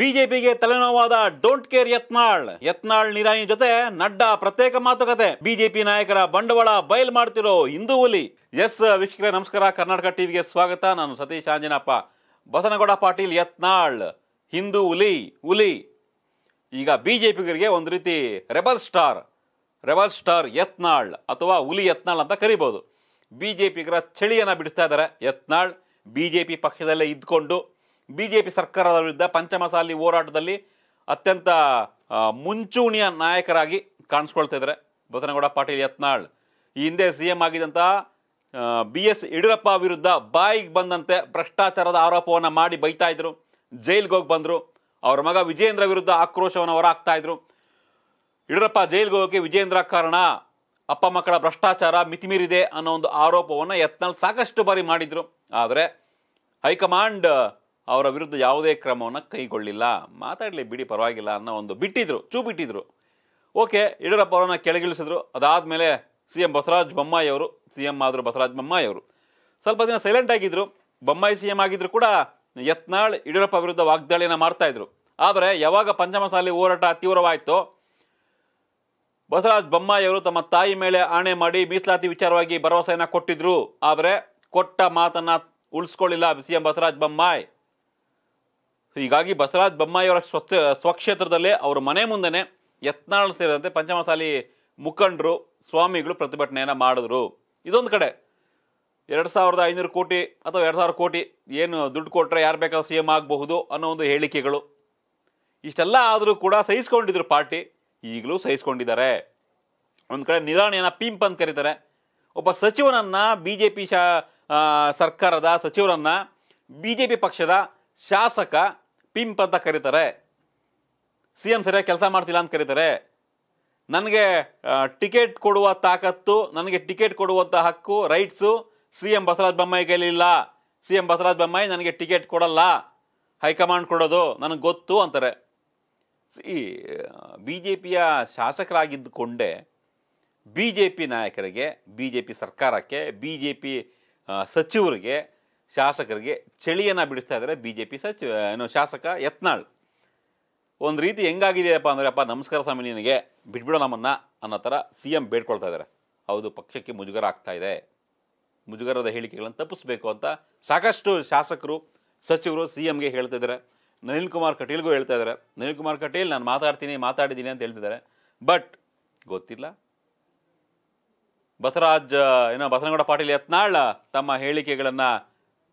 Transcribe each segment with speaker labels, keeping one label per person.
Speaker 1: ಬಿಜೆಪಿಗೆ ತಲೆನೋವಾದ don't care Yatnal Yatnal Nirani ಜೊತೆ ನಡ್ಡಾ ಪ್ರತ್ಯೇಕ ಮಾತುಕತೆ ಬಿಜೆಪಿ ನಾಯಕರ ಬಂಡವಾಳ ಬಯಲ್ ಮಾಡ್ತಿರೋ ಹಿಂದೂ ಹುಲಿ ಎಸ್ ವೀಕ್ಷಕರ ನಮಸ್ಕಾರ ಕರ್ನಾಟಕ ಟಿವಿಗೆ ಸ್ವಾಗತ ನಾನು ಸತೀಶ್ ಆಂಜನಪ್ಪ ಬಸನಗೌಡ ಪಾಟೀಲ್ ಯತ್ನಾಳ್ ಹಿಂದೂ ಹುಲಿ ಹುಲಿ ಈಗ ಬಿಜೆಪಿಗರಿಗೆ ಒಂದು ರೀತಿ rebel star rebel star Yatnal ಅಥವಾ ಹುಲಿ ಯತ್ನಾಳ್ ಅಂತ ಕರಿಬೋದು ಬಿಜೆಪಿಗರ ಚಳಿಯನ್ನು ಬಿಡಿಸ್ತಾ ಇದ್ದಾರೆ ಯತ್ನಾಳ್ ಬಿಜೆಪಿ ಪಕ್ಷದಲ್ಲೇ ಇದ್ಕೊಂಡು ಬಿ ಜೆ ಪಿ ಸರ್ಕಾರದ ವಿರುದ್ಧ ಪಂಚಮಸಾಲಿ ಹೋರಾಟದಲ್ಲಿ ಅತ್ಯಂತ ಮುಂಚೂಣಿಯ ನಾಯಕರಾಗಿ ಕಾಣಿಸ್ಕೊಳ್ತಾ ಇದ್ದಾರೆ ಬಸನಗೌಡ ಪಾಟೀಲ್ ಯತ್ನಾಳ್ ಈ ಹಿಂದೆ ಸಿ ಎಂ ಆಗಿದ್ದಂತಹ ಬಿ ಎಸ್ ಯಡಿಯೂರಪ್ಪ ವಿರುದ್ಧ ಬಾಯಿಗೆ ಬಂದಂತೆ ಭ್ರಷ್ಟಾಚಾರದ ಆರೋಪವನ್ನು ಮಾಡಿ ಬೈತಾ ಇದ್ರು ಜೈಲ್ಗೆ ಹೋಗಿ ಬಂದರು ಅವರ ಮಗ ವಿಜೇಂದ್ರ ವಿರುದ್ಧ ಆಕ್ರೋಶವನ್ನು ಹೊರಹಾಕ್ತಾ ಇದ್ರು ಯಡಿಯೂರಪ್ಪ ಜೈಲ್ಗೆ ಹೋಗೋಕೆ ವಿಜೇಂದ್ರ ಕಾರಣ ಅಪ್ಪ ಮಕ್ಕಳ ಭ್ರಷ್ಟಾಚಾರ ಮಿತಿಮೀರಿದೆ ಅನ್ನೋ ಒಂದು ಆರೋಪವನ್ನು ಯತ್ನಾಳ್ ಸಾಕಷ್ಟು ಬಾರಿ ಮಾಡಿದರು ಆದರೆ ಹೈಕಮಾಂಡ್ ಅವರ ವಿರುದ್ಧ ಯಾವುದೇ ಕ್ರಮವನ್ನು ಕೈಗೊಳ್ಳಿಲ್ಲ ಮಾತಾಡಲಿ ಬಿಡಿ ಪರವಾಗಿಲ್ಲ ಅನ್ನೋ ಒಂದು ಬಿಟ್ಟಿದ್ರು ಚೂ ಬಿಟ್ಟಿದ್ರು ಓಕೆ ಯಡಿಯೂರಪ್ಪ ಅವರನ್ನು ಕೆಳಗಿಳಿಸಿದ್ರು ಅದಾದಮೇಲೆ ಸಿ ಎಂ ಬಸವರಾಜ್ ಬೊಮ್ಮಾಯಿ ಅವರು ಸಿ ಎಂ ಆದರು ಬಸವರಾಜ್ ಬೊಮ್ಮಾಯಿ ಅವರು ಸ್ವಲ್ಪ ದಿನ ಸೈಲೆಂಟ್ ಆಗಿದ್ದರು ಬೊಮ್ಮಾಯಿ ಸಿ ಎಂ ಆಗಿದ್ರು ಕೂಡ ಯತ್ನಾಳ್ ಯಡಿಯೂರಪ್ಪ ವಿರುದ್ಧ ವಾಗ್ದಾಳಿಯನ್ನು ಮಾಡ್ತಾಯಿದ್ರು ಆದರೆ ಯಾವಾಗ ಪಂಚಮಸಾಲಿ ಹೋರಾಟ ತೀವ್ರವಾಯಿತೋ ಬಸವರಾಜ್ ಬೊಮ್ಮಾಯಿಯವರು ಅವರು ತಮ್ಮ ತಾಯಿ ಮೇಲೆ ಆಣೆ ಮಾಡಿ ಮೀಸಲಾತಿ ವಿಚಾರವಾಗಿ ಭರವಸೆಯನ್ನು ಕೊಟ್ಟಿದ್ರು ಆದರೆ ಕೊಟ್ಟ ಮಾತನ್ನು ಉಳಿಸ್ಕೊಳ್ಳಿಲ್ಲ ಸಿ ಎಂ ಬಸವರಾಜ್ ಬೊಮ್ಮಾಯಿ ಹೀಗಾಗಿ ಬಸವರಾಜ ಬೊಮ್ಮಾಯಿಯವರ ಸ್ವಸ್ಥ ಸ್ವಕ್ಷೇತ್ರದಲ್ಲೇ ಅವರ ಮನೆ ಮುಂದೆನೆ ಯತ್ನಾಳ್ ಸೇರಿದಂತೆ ಪಂಚಮಸಾಲಿ ಮುಖಂಡರು ಸ್ವಾಮಿಗಳು ಪ್ರತಿಭಟನೆಯನ್ನು ಮಾಡಿದ್ರು ಇದೊಂದು ಕಡೆ ಎರಡು ಸಾವಿರದ ಐನೂರು ಕೋಟಿ ಅಥವಾ ಎರಡು ಸಾವಿರ ಕೋಟಿ ಏನು ದುಡ್ಡು ಕೊಟ್ಟರೆ ಯಾರು ಬೇಕಾದ್ರೂ ಸಿ ಎಂ ಆಗಬಹುದು ಅನ್ನೋ ಒಂದು ಹೇಳಿಕೆಗಳು ಇಷ್ಟೆಲ್ಲ ಆದರೂ ಕೂಡ ಸಹಿಸ್ಕೊಂಡಿದ್ರು ಪಾರ್ಟಿ ಈಗಲೂ ಸಹಿಸ್ಕೊಂಡಿದ್ದಾರೆ ಒಂದು ಕಡೆ ನಿರಾಣಿಯನ್ನು ಪಿಂಪ್ ಅಂತ ಕರೀತಾರೆ ಒಬ್ಬ ಸಚಿವನನ್ನು ಬಿ ಜೆ ಪಿ ಶಾ ಸರ್ಕಾರದ ಸಚಿವರನ್ನು ಬಿ ಜೆ ಪಿ ಪಕ್ಷದ ಶಾಸಕ ಪಿಂಪ್ ಅಂತ ಕರೀತಾರೆ ಸಿ ಎಂ ಸರಿಯಾಗಿ ಕೆಲಸ ಮಾಡ್ತಿಲ್ಲ ಅಂತ ಕರೀತಾರೆ ನನಗೆ ಟಿಕೆಟ್ ಕೊಡುವ ತಾಕತ್ತು ನನಗೆ ಟಿಕೆಟ್ ಕೊಡುವಂಥ ಹಕ್ಕು rights C M Basavaraja Bommai ಕೈಲಿಲ್ಲ ಸಿ ಎಂ ಬಸವರಾಜ ಬೊಮ್ಮಾಯಿ ನನಗೆ ಟಿಕೆಟ್ ಕೊಡಲ್ಲ ಹೈಕಮಾಂಡ್ ಕೊಡೋದು ನನಗೆ ಗೊತ್ತು ಅಂತಾರೆ ಈ ಬಿ ಜೆ ಪಿಯ ಶಾಸಕರಾಗಿದ್ದುಕೊಂಡೇ ಬಿ ಜೆ ಪಿ ನಾಯಕರಿಗೆ ಬಿ ಜೆ ಪಿ ಸರ್ಕಾರಕ್ಕೆ ಬಿ ಜೆ ಪಿ ಸಚಿವರಿಗೆ ಶಾಸಕರಿಗೆ ಚಳಿಯನ್ನು ಬಿಡಿಸ್ತಾ ಇದ್ದಾರೆ ಬಿ ಜೆ ಪಿ ಸಚಿವ ಏನು ಶಾಸಕ ಯತ್ನಾಳ್ ಒಂದು ರೀತಿ ಹೆಂಗಾಗಿದೆಯಪ್ಪ ಅಂದರೆ ಅಪ್ಪ ನಮಸ್ಕಾರ ಸ್ವಾಮಿ ನಿನಗೆ ಬಿಟ್ಬಿಡೋ ನಮ್ಮನ್ನು ಅನ್ನೋ ಥರ ಸಿ ಎಮ್ ಬೇಡ್ಕೊಳ್ತಾ ಇದ್ದಾರೆ ಹೌದು ಪಕ್ಷಕ್ಕೆ ಮುಜುಗರ ಆಗ್ತಾ ಇದೆ ಮುಜುಗರದ ಹೇಳಿಕೆಗಳನ್ನು ತಪ್ಪಿಸ್ಬೇಕು ಅಂತ ಸಾಕಷ್ಟು ಶಾಸಕರು ಸಚಿವರು ಸಿ ಎಮ್ಗೆ ಹೇಳ್ತಾ ಇದ್ದಾರೆ ನಳಿನ್ ಕುಮಾರ್ ಕಟೀಲ್ಗೂ ಹೇಳ್ತಾ ಇದ್ದಾರೆ ನಳಿನ್ ಕುಮಾರ್ ಕಟೀಲ್ ನಾನು ಮಾತಾಡ್ತೀನಿ ಮಾತಾಡಿದ್ದೀನಿ ಅಂತ ಹೇಳ್ತಿದ್ದಾರೆ ಬಟ್ ಗೊತ್ತಿಲ್ಲ ಬಸವರಾಜ್ ಏನೋ ಬಸನಗೌಡ ಪಾಟೀಲ್ ಯತ್ನಾಳ್ ತಮ್ಮ ಹೇಳಿಕೆಗಳನ್ನು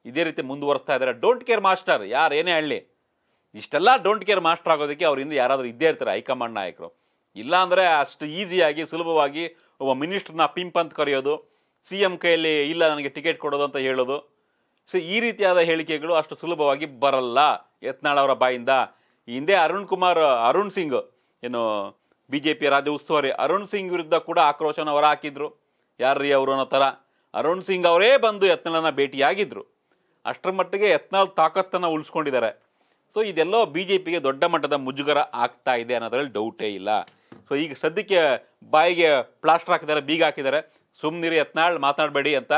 Speaker 1: ಇದೇ ರೀತಿ ಮುಂದುವರಿಸ್ತಾ ಇದ್ದಾರೆ ಡೋಂಟ್ ಕೇರ್ ಮಾಸ್ಟರ್ ಯಾರು ಏನೇ ಹೇಳಲಿ ಇಷ್ಟೆಲ್ಲ ಡೋಂಟ್ ಕೇರ್ ಮಾಸ್ಟರ್ ಆಗೋದಕ್ಕೆ ಅವರಿಂದ ಯಾರಾದರೂ ಇದ್ದೇ ಇರ್ತಾರೆ ಹೈಕಮಾಂಡ್ ನಾಯಕರು ಇಲ್ಲ ಅಷ್ಟು ಈಸಿಯಾಗಿ ಸುಲಭವಾಗಿ ಒಬ್ಬ ಮಿನಿಸ್ಟ್ರನ್ನ ಪಿಂಪ್ ಅಂತ ಕರೆಯೋದು ಸಿ ಎಮ್ ಕೈಯಲ್ಲಿ ಇಲ್ಲ ನನಗೆ ಟಿಕೆಟ್ ಕೊಡೋದು ಅಂತ ಹೇಳೋದು ಸೊ ಈ ರೀತಿಯಾದ ಹೇಳಿಕೆಗಳು ಅಷ್ಟು ಸುಲಭವಾಗಿ ಬರಲ್ಲ ಯತ್ನಾಳ್ ಅವರ ಬಾಯಿಂದ ಹಿಂದೆ ಅರುಣ್ ಕುಮಾರ್ ಅರುಣ್ ಸಿಂಗ್ ಏನು ಬಿ ಜೆ ಪಿ ರಾಜ್ಯ ಉಸ್ತುವಾರಿ ಅರುಣ್ ಸಿಂಗ್ ವಿರುದ್ಧ ಕೂಡ ಆಕ್ರೋಶನ ಹೊರ ಹಾಕಿದ್ರು ಯಾರ್ರೀ ಅವರು ಅನ್ನೋ ಥರ ಅರುಣ್ ಸಿಂಗ್ ಅವರೇ ಬಂದು ಯತ್ನಾಳನ ಭೇಟಿಯಾಗಿದ್ದರು ಅಷ್ಟರ ಮಟ್ಟಿಗೆ ಯತ್ನಾಳ್ ತಾಕತ್ತನ್ನು ಉಳಿಸ್ಕೊಂಡಿದ್ದಾರೆ ಸೊ ಇದೆಲ್ಲೋ ಬಿ ಜೆ ಪಿಗೆ ದೊಡ್ಡ ಮಟ್ಟದ ಮುಜುಗರ ಆಗ್ತಾ ಇದೆ ಅನ್ನೋದ್ರಲ್ಲಿ ಡೌಟೇ ಇಲ್ಲ ಸೊ ಈಗ ಸದ್ಯಕ್ಕೆ ಬಾಯಿಗೆ ಪ್ಲಾಸ್ಟರ್ ಹಾಕಿದ್ದಾರೆ ಬೀಗ ಹಾಕಿದ್ದಾರೆ ಸುಮ್ಮನಿರಿ ಯತ್ನಾಳ್ ಮಾತನಾಡಬೇಡಿ ಅಂತ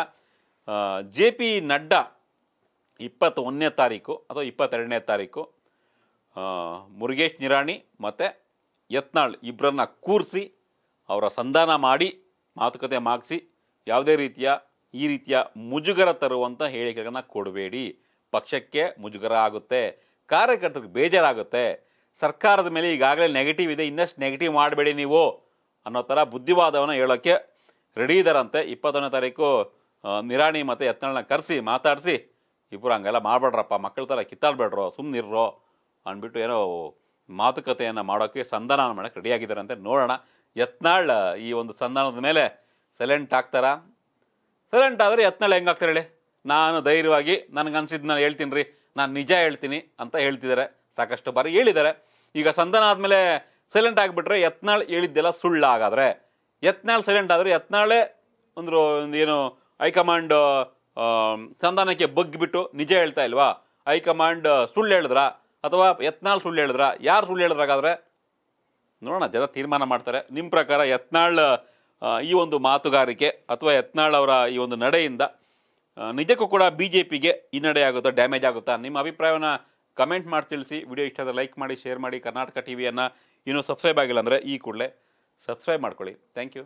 Speaker 1: ಜೆ ಪಿ ನಡ್ಡಾ ಇಪ್ಪತ್ತೊಂದನೇ ತಾರೀಕು ಅಥವಾ ಇಪ್ಪತ್ತೆರಡನೇ ತಾರೀಕು ಮುರುಗೇಶ್ ನಿರಾಣಿ ಮತ್ತು ಯತ್ನಾಳ್ ಇಬ್ಬರನ್ನ ಕೂರಿಸಿ ಅವರ ಸಂಧಾನ ಮಾಡಿ ಮಾತುಕತೆ ಮಾಡಿಸಿ ಯಾವುದೇ ರೀತಿಯ ಈ ರೀತಿಯ ಮುಜುಗರ ತರುವಂಥ ಹೇಳಿಕೆಗಳನ್ನ ಕೊಡಬೇಡಿ ಪಕ್ಷಕ್ಕೆ ಮುಜುಗರ ಆಗುತ್ತೆ ಕಾರ್ಯಕರ್ತರಿಗೆ ಬೇಜಾರಾಗುತ್ತೆ ಸರ್ಕಾರದ ಮೇಲೆ ಈಗಾಗಲೇ ನೆಗೆಟಿವ್ ಇದೆ ಇನ್ನಷ್ಟು ನೆಗೆಟಿವ್ ಮಾಡಬೇಡಿ ನೀವು ಅನ್ನೋ ಥರ ಬುದ್ಧಿವಾದವನ್ನು ಹೇಳೋಕ್ಕೆ ರೆಡಿ ಇದ್ದಾರಂತೆ ಇಪ್ಪತ್ತೊಂದನೇ ತಾರೀಕು ನಿರಾಣಿ ಮತ್ತು ಯತ್ನಾಳನ್ನ ಕರೆಸಿ ಮಾತಾಡಿಸಿ ಇಬ್ಬರು ಹಂಗೆಲ್ಲ ಮಾಡಬೇಡ್ರಪ್ಪ ಮಕ್ಕಳ ಥರ ಕಿತ್ತಾಡ್ಬೇಡ್ರೋ ಸುಮ್ಮನಿರ್ರೋ ಅಂದ್ಬಿಟ್ಟು ಏನೋ ಮಾತುಕತೆಯನ್ನು ಮಾಡೋಕ್ಕೆ ಸಂಧಾನ ಮಾಡೋಕ್ಕೆ ರೆಡಿಯಾಗಿದ್ದಾರಂತೆ ನೋಡೋಣ ಯತ್ನಾಳ್ ಈ ಒಂದು ಸಂಧಾನದ ಮೇಲೆ ಸೈಲೆಂಟ್ ಆಗ್ತಾರಾ ಸೈಲೆಂಟ್ ಆದರೆ ಯತ್ನಾಳ ಹೆಂಗಾಗ್ತಾರೆ ಹೇಳಿ ನಾನು ಧೈರ್ಯವಾಗಿ ನನಗನ್ಸಿದ್ದು ನಾನು ಹೇಳ್ತೀನಿ ರೀ ನಾನು ನಿಜ ಹೇಳ್ತೀನಿ ಅಂತ ಹೇಳ್ತಿದ್ದಾರೆ ಸಾಕಷ್ಟು ಬಾರಿ ಹೇಳಿದ್ದಾರೆ ಈಗ ಸಂಧಾನ ಆದಮೇಲೆ ಸೈಲೆಂಟ್ ಆಗಿಬಿಟ್ರೆ ಯತ್ನಾಳ್ ಹೇಳಿದ್ದೆಲ್ಲ ಸುಳ್ಳು ಹಾಗಾದರೆ ಯತ್ನಾಳ್ ಸೈಲೆಂಟ್ ಆದರೆ ಯತ್ನಾಳೆ ಒಂದು ಏನು ಹೈಕಮಾಂಡ್ ಸಂಧಾನಕ್ಕೆ ಬಗ್ಗಿಬಿಟ್ಟು ನಿಜ ಹೇಳ್ತಾ ಇಲ್ವಾ ಹೈಕಮಾಂಡ್ ಸುಳ್ಳು ಹೇಳಿದ್ರಾ ಅಥವಾ ಯತ್ನಾಳ್ ಸುಳ್ಳು ಹೇಳಿದ್ರಾ ಯಾರು ಸುಳ್ಳು ಹೇಳಿದ್ರಾಗಾದರೆ ನೋಡೋಣ ಜನ ತೀರ್ಮಾನ ಮಾಡ್ತಾರೆ ನಿಮ್ಮ ಪ್ರಕಾರ ಯತ್ನಾಳ್ ಈ ಒಂದು ಮಾತುಗಾರಿಕೆ ಅಥವಾ ಯತ್ನಾಳ್ ಅವರ ಈ ಒಂದು ನಡೆಯಿಂದ ನಿಜಕ್ಕೂ ಕೂಡ ಬಿ ಜೆ ಪಿಗೆ ಆಗುತ್ತಾ ಡ್ಯಾಮೇಜ್ ಆಗುತ್ತಾ ನಿಮ್ಮ ಅಭಿಪ್ರಾಯವನ್ನು ಕಮೆಂಟ್ ಮಾಡಿ ತಿಳಿಸಿ ವಿಡಿಯೋ ಇಷ್ಟ ಆದರೆ ಲೈಕ್ ಮಾಡಿ ಶೇರ್ ಮಾಡಿ ಕರ್ನಾಟಕ ಟಿ ವಿಯನ್ನು ಇನ್ನೂ ಸಬ್ಸ್ಕ್ರೈಬ್ ಆಗಿಲ್ಲ ಅಂದರೆ ಈ ಕೂಡಲೇ ಸಬ್ಸ್ಕ್ರೈಬ್ ಮಾಡ್ಕೊಳ್ಳಿ ಥ್ಯಾಂಕ್ ಯು